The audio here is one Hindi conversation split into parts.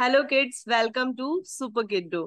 Hello kids welcome to super kido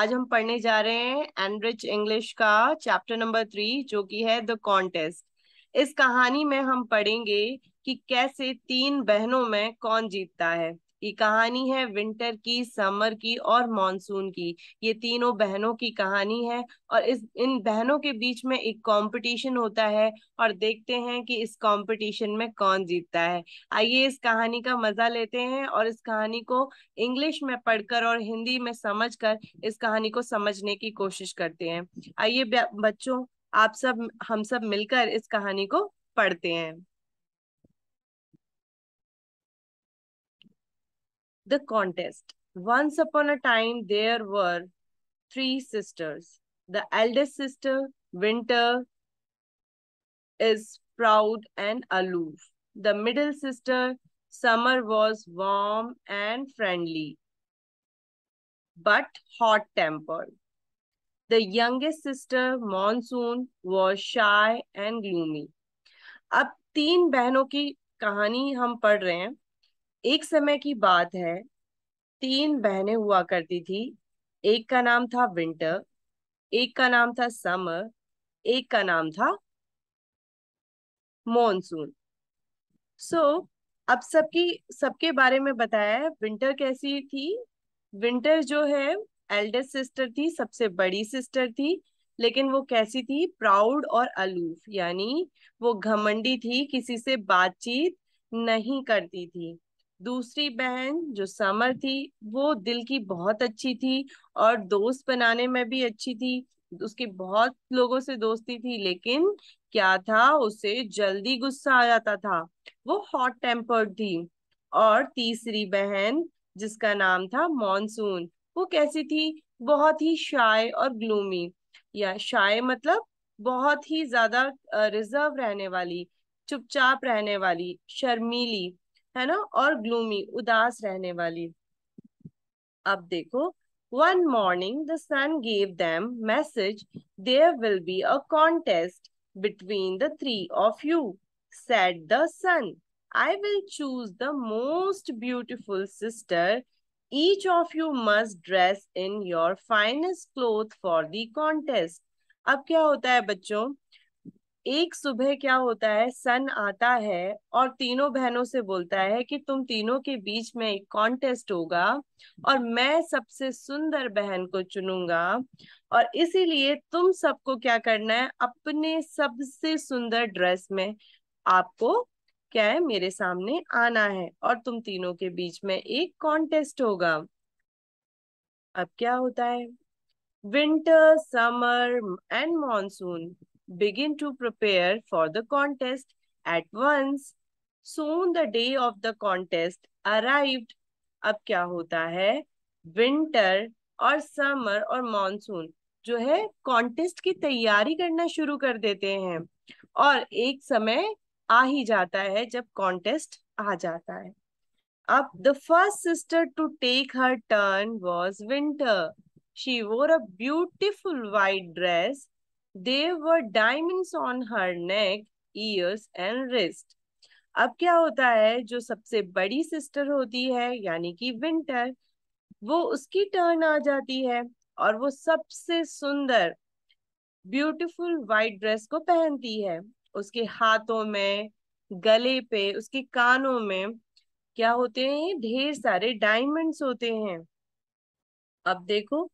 आज हम पढ़ने जा रहे हैं एनरिच इंग्लिश का चैप्टर नंबर थ्री जो कि है द कॉन्टेस्ट इस कहानी में हम पढ़ेंगे कि कैसे तीन बहनों में कौन जीतता है ये कहानी है विंटर की समर की और मॉनसून की ये तीनों बहनों की कहानी है और इस इन बहनों के बीच में एक कंपटीशन होता है और देखते हैं कि इस कंपटीशन में कौन जीतता है आइए इस कहानी का मजा लेते हैं और इस कहानी को इंग्लिश में पढ़कर और हिंदी में समझकर इस कहानी को समझने की कोशिश करते हैं आइए बच्चों आप सब हम सब मिलकर इस कहानी को पढ़ते हैं The contest. Once upon a time, there were three sisters. The eldest sister, Winter, is proud and aloof. The middle sister, Summer, was warm and friendly, but hot-tempered. The youngest sister, Monsoon, was shy and gloomy. अब तीन बहनों की कहानी हम पढ़ रहे हैं एक समय की बात है तीन बहनें हुआ करती थी एक का नाम था विंटर एक का नाम था समर एक का नाम था मॉनसून सो so, अब सबकी सबके बारे में बताया विंटर कैसी थी विंटर जो है एल्डेस्ट सिस्टर थी सबसे बड़ी सिस्टर थी लेकिन वो कैसी थी प्राउड और अलूफ यानी वो घमंडी थी किसी से बातचीत नहीं करती थी दूसरी बहन जो समर थी वो दिल की बहुत अच्छी थी और दोस्त बनाने में भी अच्छी थी उसकी बहुत लोगों से दोस्ती थी लेकिन क्या था उसे जल्दी गुस्सा आ जाता था वो हॉट टेम्पर्ड थी और तीसरी बहन जिसका नाम था मॉनसून वो कैसी थी बहुत ही शाय और ग्लूमी या शाय मतलब बहुत ही ज्यादा रिजर्व रहने वाली चुपचाप रहने वाली शर्मीली है ना और ग्लूमी उदास रहने वाली अब देखो One morning, the sun gave them message, there will be a contest between the three of you, said the sun. I will choose the most beautiful sister. Each of you must dress in your finest clothes for the contest. अब क्या होता है बच्चों एक सुबह क्या होता है सन आता है और तीनों बहनों से बोलता है कि तुम तीनों के बीच में एक कॉन्टेस्ट होगा और मैं सबसे सुंदर बहन को चुनूंगा और इसीलिए तुम सबको क्या करना है अपने सबसे सुंदर ड्रेस में आपको क्या है मेरे सामने आना है और तुम तीनों के बीच में एक कॉन्टेस्ट होगा अब क्या होता है winter summer and monsoon begin to prepare for the contest at once. Soon the day of the contest arrived. अब क्या होता है विंटर और समर और मॉनसून जो है कॉन्टेस्ट की तैयारी करना शुरू कर देते हैं और एक समय आ ही जाता है जब कॉन्टेस्ट आ जाता है अब the first sister to take her turn was winter she wore a beautiful white dress there were diamond on her neck ears and wrist अब क्या होता है जो सबसे बड़ी सिस्टर होती है यानी कि विंटर वो उसकी टर्न आ जाती है और वो सबसे सुंदर ब्यूटीफुल वाइट ड्रेस को पहनती है उसके हाथों में गले पे उसके कानों में क्या होते हैं ढेर सारे डायमंड्स होते हैं अब देखो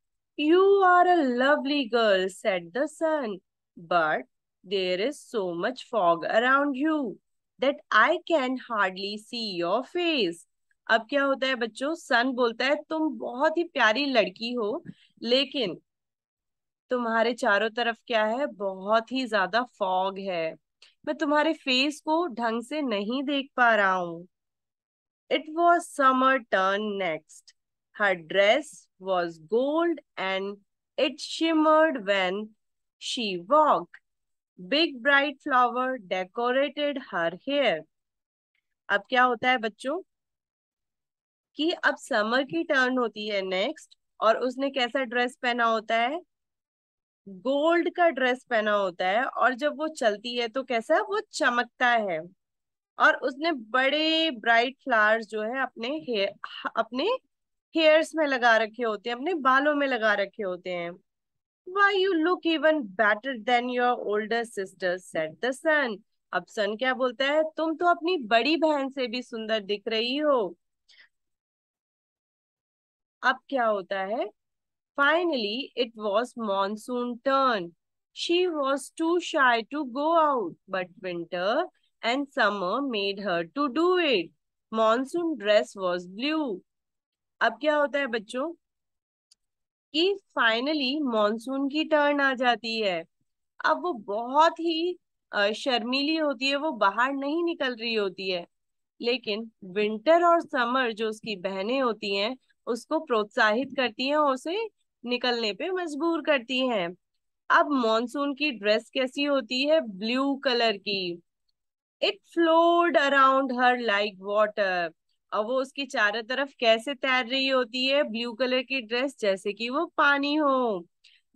You are a lovely girl, said the sun, but there is so much fog around you that I can hardly see your face. अब क्या होता है बच्चों सन बोलता है तुम बहुत ही प्यारी लड़की हो लेकिन तुम्हारे चारों तरफ क्या है बहुत ही ज्यादा फॉग है मैं तुम्हारे फेस को ढंग से नहीं देख पा रहा हूं it was summer turn next Her dress was gold and it shimmered when she walked. Big bright flower decorated her hair. अब क्या होता है बच्चों कि अब समर की टर्न होती है नेक्स्ट और उसने कैसा ड्रेस पहना होता है गोल्ड का ड्रेस पहना होता है और जब वो चलती है तो कैसा वो चमकता है और उसने बड़े ब्राइट फ्लावर्स जो है अपने हेयर अपने हेयर्स में लगा रखे होते हैं अपने बालों में लगा रखे होते हैं why you look even better than your older sister said the sun अब सन क्या बोलता है तुम तो अपनी बड़ी बहन से भी सुंदर दिख रही हो अब क्या होता है finally it was monsoon turn she was too shy to go out but winter and summer made her to do it monsoon dress was blue अब क्या होता है बच्चों कि फाइनली मॉनसून की टर्न आ जाती है अब वो बहुत ही शर्मीली होती है वो बाहर नहीं निकल रही होती है लेकिन विंटर और समर जो उसकी बहनें होती हैं उसको प्रोत्साहित करती हैं और उसे निकलने पे मजबूर करती हैं अब मॉनसून की ड्रेस कैसी होती है ब्लू कलर की it flowed around her like water और वो उसकी चारों तरफ कैसे तैर रही होती है ब्लू कलर की ड्रेस जैसे कि वो पानी हो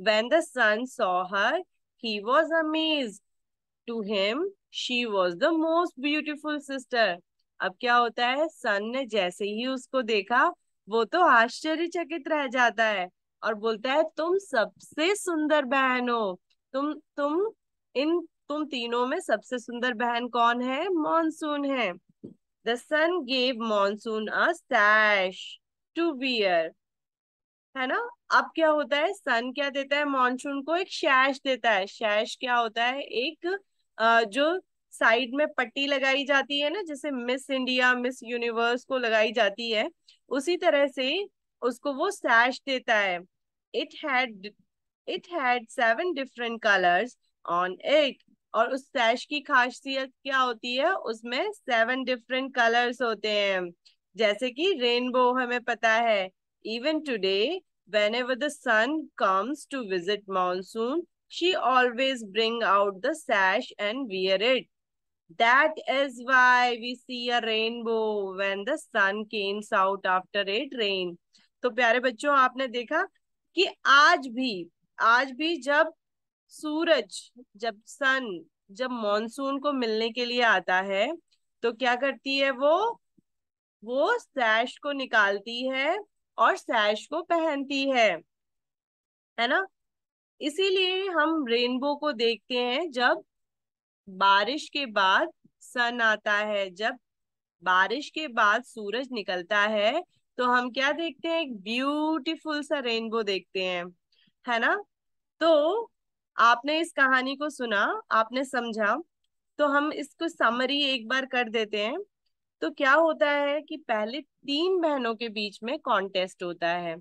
when the sun saw her he was amazed to him she was the most beautiful sister अब क्या होता है सन ने जैसे ही उसको देखा वो तो आश्चर्यचकित रह जाता है और बोलता है तुम सबसे सुंदर बहन हो तुम तुम इन तुम तीनों में सबसे सुंदर बहन कौन है मानसून है The sun gave monsoon a sash to wear. है ना अब क्या होता है सन क्या देता है मॉनसून को एक शैश देता है शैश क्या होता है एक जो साइड में पट्टी लगाई जाती है ना जैसे मिस इंडिया मिस यूनिवर्स को लगाई जाती है उसी तरह से उसको वो सैश देता है it had it had seven different colours on it और उस सैश की खासियत क्या होती है उसमें सेवन डिफरेंट कलर्स होते हैं जैसे कि रेनबो हमें पता है even today whenever the sun comes to visit monsoon she always bring out the sash and wear it that is why we see a rainbow when the sun comes out after it rain तो प्यारे बच्चों आपने देखा कि आज भी आज भी जब सूरज जब सन जब मॉनसून को मिलने के लिए आता है तो क्या करती है वो वो सैश को निकालती है और सैश को पहनती है है ना इसीलिए हम रेनबो को देखते हैं जब बारिश के बाद सन आता है जब बारिश के बाद सूरज निकलता है तो हम क्या देखते हैं एक ब्यूटीफुल सा रेनबो देखते हैं है ना तो आपने इस कहानी को सुना आपने समझा तो हम इसको समरी एक बार कर देते हैं तो क्या होता है कि पहले तीन बहनों के बीच में कॉन्टेस्ट होता है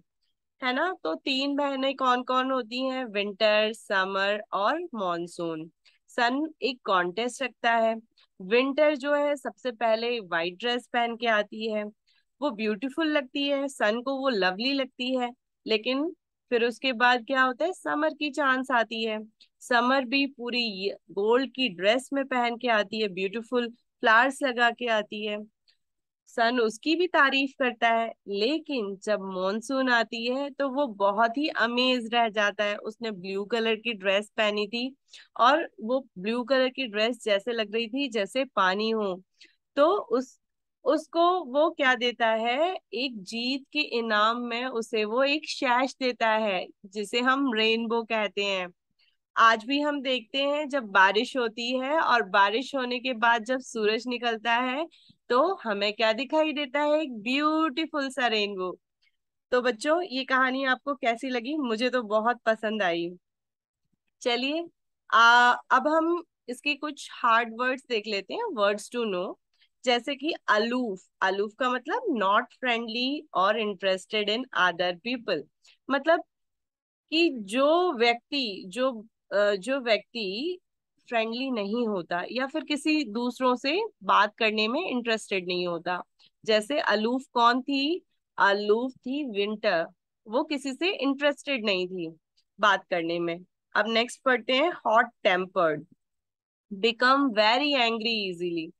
है ना तो तीन बहनें कौन कौन होती हैं विंटर समर और मॉनसून सन एक कॉन्टेस्ट रखता है विंटर जो है सबसे पहले वाइट ड्रेस पहन के आती है वो ब्यूटीफुल लगती है सन को वो लवली लगती है लेकिन फिर उसके बाद क्या होता है समर की चांस आती है समर भी पूरी गोल्ड की ड्रेस में पहन के आती है ब्यूटीफुल फ्लावर्स लगा के आती है सन उसकी भी तारीफ करता है लेकिन जब मॉनसून आती है तो वो बहुत ही अमेज रह जाता है उसने ब्लू कलर की ड्रेस पहनी थी और वो ब्लू कलर की ड्रेस जैसे लग रही थी जैसे पानी हो तो उस उसको वो क्या देता है एक जीत के इनाम में उसे वो एक शैश देता है जिसे हम रेनबो कहते हैं आज भी हम देखते हैं जब बारिश होती है और बारिश होने के बाद जब सूरज निकलता है तो हमें क्या दिखाई देता है एक ब्यूटीफुल सा रेनबो तो बच्चों ये कहानी आपको कैसी लगी मुझे तो बहुत पसंद आई चलिए अब हम इसके कुछ हार्ड वर्ड्स देख लेते हैं वर्ड्स टू नो जैसे कि अलूफ अलूफ का मतलब नॉट फ्रेंडली और इंटरेस्टेड इन अदर पीपल मतलब कि जो व्यक्ति जो जो व्यक्ति फ्रेंडली नहीं होता या फिर किसी दूसरों से बात करने में इंटरेस्टेड नहीं होता जैसे अलूफ कौन थी अलूफ थी विंटर वो किसी से इंटरेस्टेड नहीं थी बात करने में अब नेक्स्ट पढ़ते हैं hot tempered become very angry easily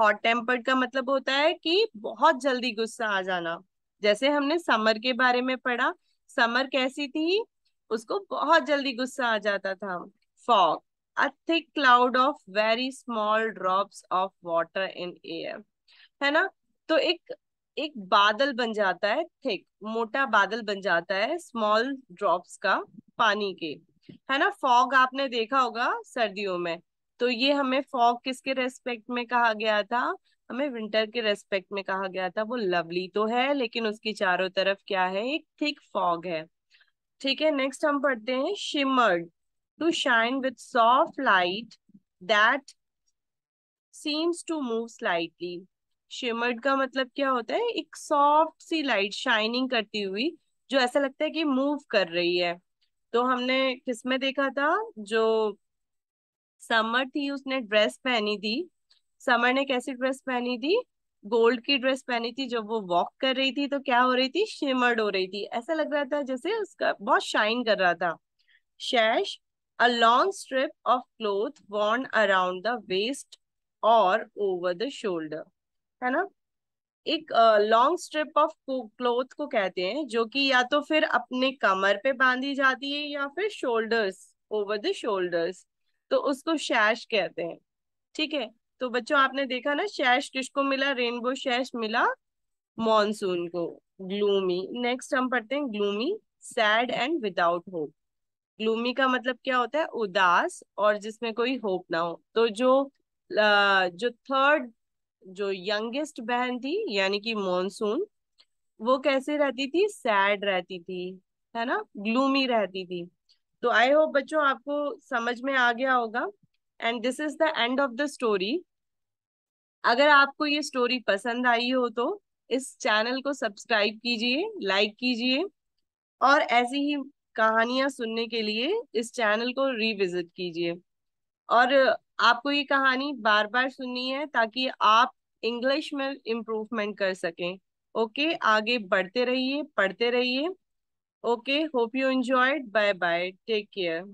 hot tempered का मतलब होता है कि बहुत जल्दी गुस्सा आ जाना जैसे हमने समर के बारे में पढ़ा समर कैसी थी उसको बहुत जल्दी गुस्सा आ जाता था fog a thick cloud of very small drops of water in air है ना तो एक एक बादल बन जाता है थिक मोटा बादल बन जाता है स्मॉल ड्रॉप्स का पानी के है ना फॉग आपने देखा होगा सर्दियों में तो ये हमें फॉग किसके रेस्पेक्ट में कहा गया था हमें विंटर के रेस्पेक्ट में कहा गया था वो लवली तो है लेकिन उसकी चारों तरफ क्या है एक थिक फॉग है ठीक है नेक्स्ट हम पढ़ते हैं shimmered to shine with soft light that seems to move slightly shimmered का मतलब क्या होता है एक सॉफ्ट सी लाइट शाइनिंग करती हुई जो ऐसा लगता है कि मूव कर रही है तो हमने किसमें देखा था जो समर थी उसने ड्रेस पहनी थी समर ने कैसी ड्रेस पहनी थी गोल्ड की ड्रेस पहनी थी जब वो वॉक कर रही थी तो क्या हो रही थी शिमर्ड हो रही थी ऐसा लग रहा था जैसे उसका बहुत शाइन कर रहा था sash a long strip of cloth worn around the waist और ओवर द शोल्डर है ना एक लॉन्ग स्ट्रिप ऑफ क्लोथ को कहते हैं जो कि या तो फिर अपने कमर पे बांधी जाती है या फिर शोल्डर्स ओवर द शोल्डर्स तो उसको शैश कहते हैं ठीक है तो बच्चों आपने देखा ना शैश किसको मिला रेनबो शैश मिला मॉनसून को ग्लूमी नेक्स्ट हम पढ़ते हैं gloomy sad and without hope gloomy का मतलब क्या होता है उदास और जिसमें कोई होप ना हो तो जो जो थर्ड जो यंगेस्ट बहन थी यानी कि मॉनसून वो कैसे रहती थी सैड रहती थी है ना ग्लूमी रहती थी तो आई होप बच्चों आपको समझ में आ गया होगा and this is the end of the story अगर आपको ये स्टोरी पसंद आई हो तो इस चैनल को सब्सक्राइब कीजिए लाइक कीजिए और ऐसी ही कहानियां सुनने के लिए इस चैनल को रिविजिट कीजिए और आपको ये कहानी बार बार सुननी है ताकि आप इंग्लिश में इम्प्रूवमेंट कर सकें ओके आगे बढ़ते रहिए पढ़ते रहिए Okay, hope you enjoyed. Bye bye. Take care.